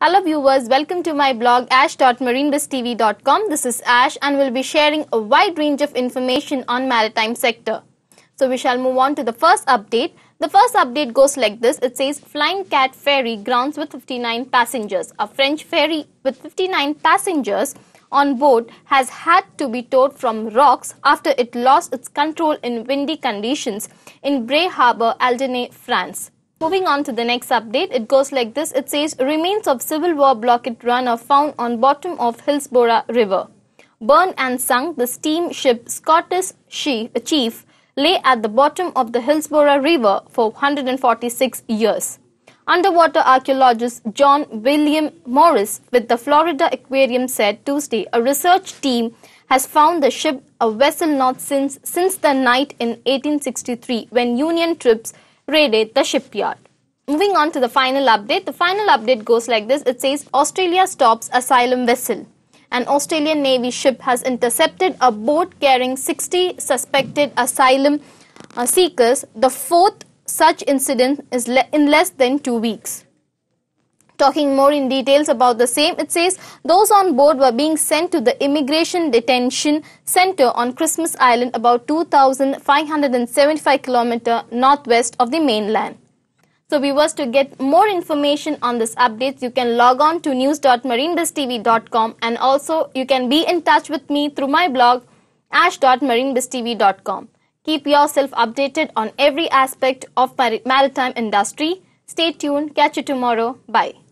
Hello viewers, welcome to my blog ash.marinebusttv.com. This is Ash and we'll be sharing a wide range of information on maritime sector. So we shall move on to the first update. The first update goes like this. It says Flying Cat ferry grounds with 59 passengers. A French ferry with 59 passengers on board has had to be towed from rocks after it lost its control in windy conditions in Bray Harbour, Alderney, France. Moving on to the next update, it goes like this. It says, remains of Civil War blockade runner found on bottom of Hillsborough River. Burned and sunk, the steamship Scottish Chief lay at the bottom of the Hillsborough River for 146 years. Underwater archaeologist John William Morris with the Florida Aquarium said Tuesday a research team has found the ship a vessel not since, since the night in 1863 when Union troops raided the shipyard. Moving on to the final update. The final update goes like this. It says Australia stops asylum vessel. An Australian Navy ship has intercepted a boat carrying 60 suspected asylum uh, seekers. The fourth such incident is le in less than two weeks. Talking more in details about the same, it says those on board were being sent to the Immigration Detention Center on Christmas Island about 2,575 kilometers northwest of the mainland. So viewers, to get more information on this update, you can log on to news.marinebustv.com and also you can be in touch with me through my blog ash.marinebustv.com. Keep yourself updated on every aspect of maritime industry. Stay tuned. Catch you tomorrow. Bye.